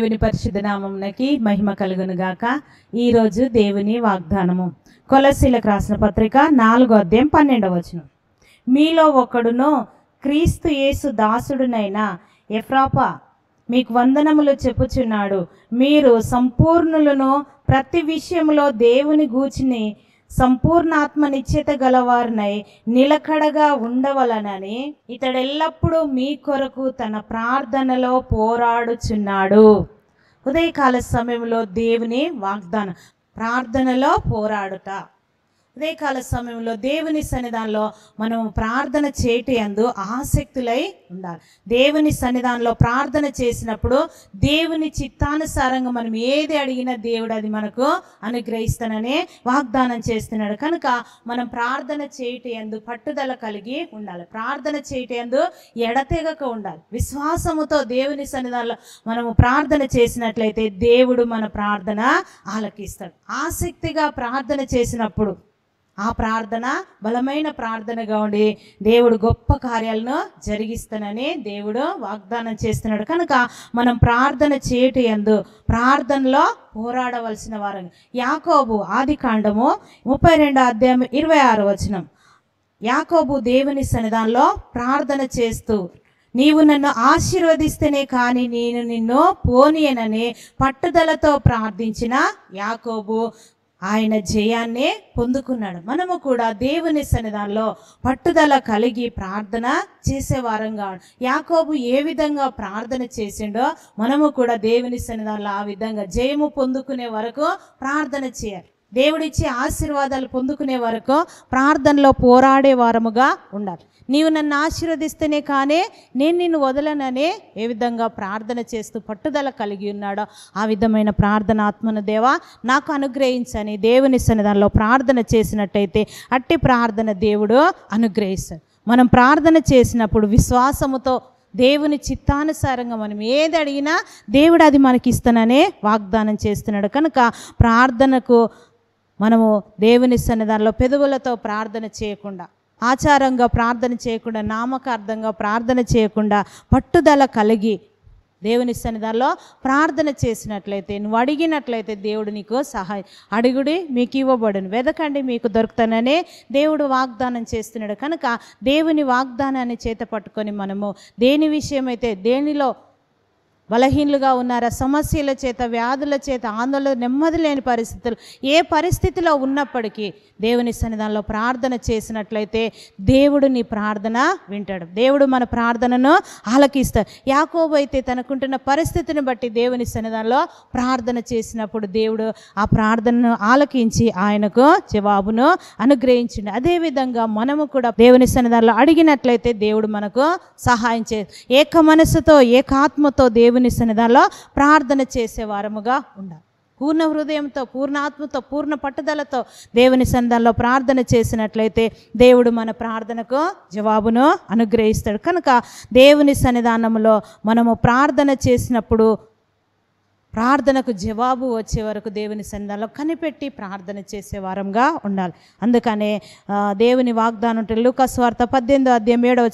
దేవుని పరిశుద్ధ నామంకి మహిమ కలుగునుగాక ఈరోజు దేవుని వాగ్దానము కొలసీలకు రాసిన పత్రిక నాలుగో అధ్యాయం పన్నెండవ వచనం మీలో ఒకడును క్రీస్తు యేసు దాసుడునైన ఎఫ్రాపా మీకు వందనములు చెప్పుచున్నాడు మీరు సంపూర్ణులను ప్రతి విషయంలో దేవుని గూచిని నిశ్చిత గలవారినై నిలకడగా ఉండవలనని ఇతడెల్లప్పుడూ మీ కొరకు తన ప్రార్థనలో పోరాడుచున్నాడు ఉదయకాల సమయంలో దేవుని వాగ్దానం ప్రార్థనలో పోరాడుట ఉదయకాల సమయంలో దేవుని సన్నిధానంలో మనం ప్రార్థన చేయటందు ఆసక్తులై ఉండాలి దేవుని సన్నిధానంలో ప్రార్థన చేసినప్పుడు దేవుని చిత్తానుసారంగా మనం ఏది అడిగినా దేవుడు అది మనకు అనుగ్రహిస్తాననే వాగ్దానం చేస్తున్నాడు కనుక మనం ప్రార్థన చేయటం పట్టుదల కలిగి ఉండాలి ప్రార్థన చేయటందు ఎడతెగక ఉండాలి విశ్వాసముతో దేవుని సన్నిధానంలో మనము ప్రార్థన చేసినట్లయితే దేవుడు మన ప్రార్థన ఆలకిస్తాడు ఆసక్తిగా ప్రార్థన చేసినప్పుడు ఆ ప్రార్థన బలమైన ప్రార్థనగా ఉండి దేవుడు గొప్ప కార్యాలను జరిగిస్తానని దేవుడు వాగ్దానం చేస్తున్నాడు కనుక మనం ప్రార్థన చేయటం ఎందు ప్రార్థనలో పోరాడవలసిన వారు యాకోబు ఆది కాండము ముప్పై రెండు అధ్యాయం ఇరవై ఆరు వచనం యాకోబు దేవుని సన్నిధానంలో ప్రార్థన చేస్తూ నీవు నన్ను ఆశీర్వదిస్తేనే కానీ నేను నిన్ను పోనీయనని పట్టుదలతో ప్రార్థించిన యాకోబు ఆయన జయాన్నే పొందుకున్నాడు మనము కూడా దేవుని సన్నిధానంలో పట్టుదల కలిగి ప్రార్థన చేసేవారంగా యాకోబు ఏ విధంగా ప్రార్థన చేసిండో మనము కూడా దేవుని సన్నిధానంలో ఆ విధంగా జయము పొందుకునే వరకు ప్రార్థన చేయాలి దేవుడిచ్చే ఆశీర్వాదాలు పొందుకునే వరకు ప్రార్థనలో పోరాడే వారముగా ఉండాలి నీవు నన్ను ఆశీర్వదిస్తేనే కానీ నేను నిన్ను వదలననే ఏ విధంగా ప్రార్థన చేస్తూ పట్టుదల కలిగి ఉన్నాడో ఆ విధమైన ప్రార్థన ఆత్మను దేవా నాకు అనుగ్రహించని దేవుని సన్నిధానంలో ప్రార్థన చేసినట్టయితే అట్టి ప్రార్థన దేవుడు అనుగ్రహిస్తాడు మనం ప్రార్థన చేసినప్పుడు విశ్వాసముతో దేవుని చిత్తానుసారంగా మనం ఏది అడిగినా దేవుడు అది మనకి ఇస్తాననే వాగ్దానం చేస్తున్నాడు కనుక ప్రార్థనకు మనము దేవుని సన్నిధానంలో పెదవులతో ప్రార్థన చేయకుండా ఆచారంగా ప్రార్థన చేయకుండా నామకార్థంగా ప్రార్థన చేయకుండా పట్టుదల కలిగి దేవుని సన్నిధానంలో ప్రార్థన చేసినట్లయితే నువ్వు అడిగినట్లయితే దేవుడు నీకు సహాయం అడుగుడి మీకు ఇవ్వబడును వెదకండి మీకు దొరుకుతాననే దేవుడు వాగ్దానం చేస్తున్నాడు కనుక దేవుని వాగ్దానాన్ని చేత పట్టుకొని మనము దేని విషయమైతే దేనిలో బలహీనులుగా ఉన్నారా సమస్యల చేత వ్యాధుల చేత ఆందోళన నెమ్మది లేని పరిస్థితులు ఏ పరిస్థితిలో ఉన్నప్పటికీ దేవుని సన్నిధానంలో ప్రార్థన చేసినట్లయితే దేవుడు నీ ప్రార్థన వింటాడు దేవుడు మన ప్రార్థనను ఆలకిస్తాడు యాకోబు అయితే తనకుంటున్న పరిస్థితిని బట్టి దేవుని సన్నిధానంలో ప్రార్థన చేసినప్పుడు దేవుడు ఆ ప్రార్థనను ఆలకించి ఆయనకు జవాబును అనుగ్రహించండి అదేవిధంగా మనము కూడా దేవుని సన్నిధానంలో అడిగినట్లయితే దేవుడు మనకు సహాయం చే ఏక మనసుతో ఏకాత్మతో దేవుని దేవుని సన్నిధానంలో ప్రార్థన చేసేవారముగా ఉండాలి పూర్ణ హృదయంతో పూర్ణాత్మతో పూర్ణ పట్టుదలతో దేవుని సందాల్లో ప్రార్థన చేసినట్లయితే దేవుడు మన ప్రార్థనకు జవాబును అనుగ్రహిస్తాడు కనుక దేవుని సన్నిధానంలో మనము ప్రార్థన చేసినప్పుడు ప్రార్థనకు జవాబు వచ్చే వరకు దేవుని సన్నిధానంలో కనిపెట్టి ప్రార్థన చేసే వారంగా ఉండాలి అందుకనే దేవుని వాగ్దానం ఉంటే లూకస్ వార్త పద్దెనిమిదో అధ్యాయం ఏడవ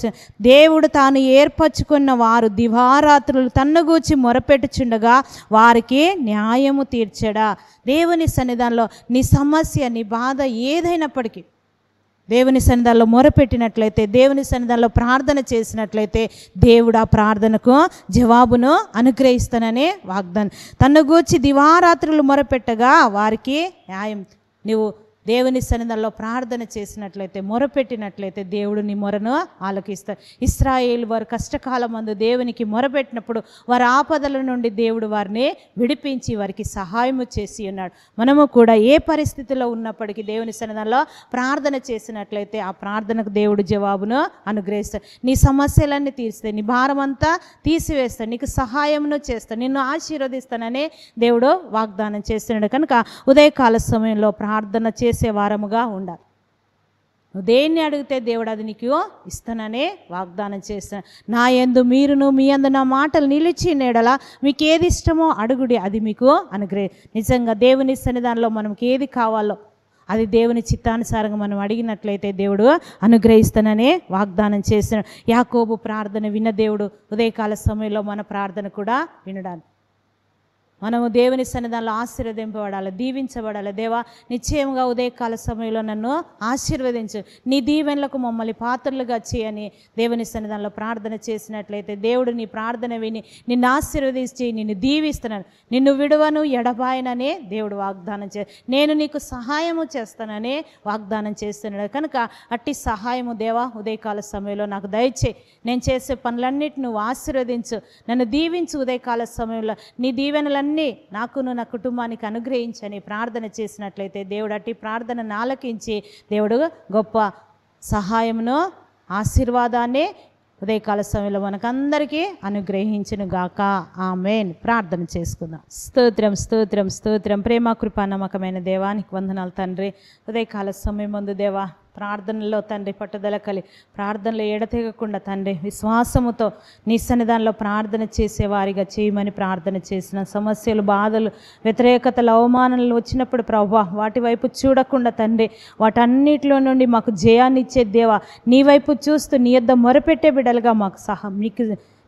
దేవుడు తాను ఏర్పరచుకున్న వారు దివారాత్రులు తన్నగూచి మొరపెట్టుచుండగా వారికి న్యాయము తీర్చడా దేవుని సన్నిధానంలో నీ సమస్య నీ బాధ ఏదైనప్పటికీ దేవుని సన్నిధాల్లో మొరపెట్టినట్లయితే దేవుని సన్నిధాల్లో ప్రార్థన చేసినట్లయితే దేవుడు ఆ ప్రార్థనకు జవాబును అనుగ్రహిస్తానని వాగ్దానం తన గూర్చి దివారాత్రులు మొరపెట్టగా వారికి న్యాయం నువ్వు దేవుని సన్నిధిలో ప్రార్థన చేసినట్లయితే మొరపెట్టినట్లయితే దేవుడు నీ మొరను ఆలోకిస్తారు ఇస్రాయేల్ వారు కష్టకాలం అందు దేవునికి మొరపెట్టినప్పుడు వారి ఆపదల నుండి దేవుడు వారిని విడిపించి వారికి సహాయము చేసి ఉన్నాడు మనము కూడా ఏ పరిస్థితిలో ఉన్నప్పటికీ దేవుని సన్నిధిలో ప్రార్థన చేసినట్లయితే ఆ ప్రార్థనకు దేవుడు జవాబును అనుగ్రహిస్తాడు నీ సమస్యలన్నీ తీర్స్తే నీ భారం అంతా తీసివేస్తాడు నీకు సహాయమును చేస్తాను నిన్ను ఆశీర్వదిస్తానని దేవుడు వాగ్దానం చేస్తున్నాడు కనుక ఉదయకాల సమయంలో ప్రార్థన చేసి చేసేవారముగా ఉండాలి నువ్వు దేన్ని అడిగితే దేవుడు అది నీకు ఇస్తాననే వాగ్దానం చేస్తా నా ఎందు మీరును మీ అందు నా మాటలు నిలిచి నేడలా మీకు ఏది ఇష్టమో అడుగుడి అది మీకు అనుగ్రహ నిజంగా దేవుని దానిలో మనకి ఏది కావాలో అది దేవుని చిత్తానుసారంగా మనం అడిగినట్లయితే దేవుడు అనుగ్రహిస్తాననే వాగ్దానం చేసిన యాకోబు ప్రార్థన విన్న దేవుడు ఉదయకాల సమయంలో మన ప్రార్థన కూడా వినడానికి మనము దేవుని సన్నిధానంలో ఆశీర్వదింపబడాలి దీవించబడాలి దేవా నిశ్చయంగా ఉదయకాల సమయంలో నన్ను ఆశీర్వదించు నీ దీవెనలకు మమ్మల్ని పాత్రలుగా చేయని దేవుని సన్నిధానంలో ప్రార్థన చేసినట్లయితే దేవుడు నీ ప్రార్థన విని నిన్ను ఆశీర్వదించి నిన్ను దీవిస్తున్నాను నిన్ను విడువను ఎడబాయననే దేవుడు వాగ్దానం చే నేను నీకు సహాయము చేస్తాననే వాగ్దానం చేస్తున్నాడు కనుక అట్టి సహాయము దేవా ఉదయకాల సమయంలో నాకు దయచేయి నేను చేసే పనులన్నిటి నువ్వు ఆశీర్వదించు నన్ను దీవించు ఉదయకాల సమయంలో నీ దీవెనలన్నీ ఇవన్నీ నాకును నా కుటుంబానికి అనుగ్రహించని ప్రార్థన చేసినట్లయితే దేవుడు అట్టి ప్రార్థనను ఆలకించి దేవుడు గొప్ప సహాయమును ఆశీర్వాదాన్ని ఉదయకాల సమయంలో మనకందరికీ అనుగ్రహించును గాక ఆమెన్ ప్రార్థన చేసుకుందాం స్తోత్రం స్తోత్రం స్తోత్రం ప్రేమ కృపా నమ్మకమైన దేవానికి వందనాలు తండ్రి ఉదయకాల సమయం ముందు దేవా ప్రార్థనలో తండ్రి పట్టుదల కలి ప్రార్థనలో ఎడతెగకుండా తండ్రి విశ్వాసముతో నీ సన్నిధానంలో ప్రార్థన చేసేవారిగా చేయమని ప్రార్థన చేసిన సమస్యలు బాధలు వ్యతిరేకతలు అవమానాలు వచ్చినప్పుడు ప్రభా వాటి వైపు చూడకుండా తండ్రి వాటన్నిటిలో నుండి మాకు జయాన్ని ఇచ్చే దేవా నీ వైపు చూస్తూ నీ యొద్ద మొరపెట్టే బిడ్డలుగా మాకు సహా మీకు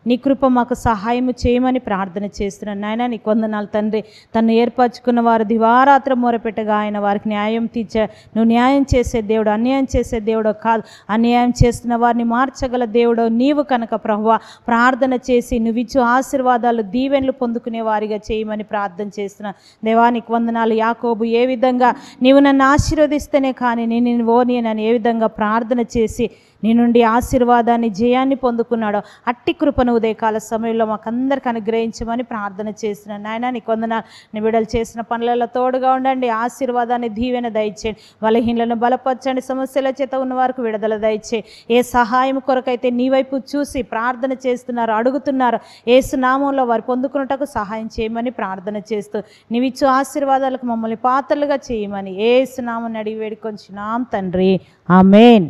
నీ కృప మాకు సహాయం చేయమని ప్రార్థన చేస్తున్నాను నాయన నీ కొందనాలు తండ్రి తను ఏర్పరచుకున్న వారు దివారాత్ర మొరపెట్టగా ఆయన వారికి న్యాయం తీర్చే నువ్వు న్యాయం చేసే దేవుడు అన్యాయం చేసే దేవుడు కాదు అన్యాయం చేస్తున్న వారిని మార్చగల దేవుడు నీవు కనుక ప్రభువ ప్రార్థన చేసి నువ్వు ఇచ్చు ఆశీర్వాదాలు దీవెన్లు పొందుకునే వారిగా చేయమని ప్రార్థన చేస్తున్నా దేవానికి వందనాలు యాకోబు ఏ విధంగా నీవు నన్ను ఆశీర్వదిస్తేనే కానీ నేను ఓని నన్ను ఏ విధంగా ప్రార్థన చేసి నీ నుండి ఆశీర్వాదాన్ని జయాన్ని పొందుకున్నాడో అట్టి కృపను ఉదయకాల సమయంలో మాకందరికి అనుగ్రహించమని ప్రార్థన చేసిన నాయన నీ కొందన నీ చేసిన పనులలో తోడుగా ఉండండి ఆశీర్వాదాన్ని దీవెన దయచేయండి బలహీనలను బలపరచండి సమస్యల చేత ఉన్న వారికి విడుదల దయచే ఏ సహాయం కొరకైతే నీ వైపు చూసి ప్రార్థన చేస్తున్నారు అడుగుతున్నారు ఏసు నామంలో వారు పొందుకున్నటకు సహాయం చేయమని ప్రార్థన చేస్తూ నీవిచ్చు ఆశీర్వాదాలకు మమ్మల్ని పాత్రలుగా చేయమని ఏసునామని అడిగి వేడుకొంచున్నాం తండ్రి ఆమెన్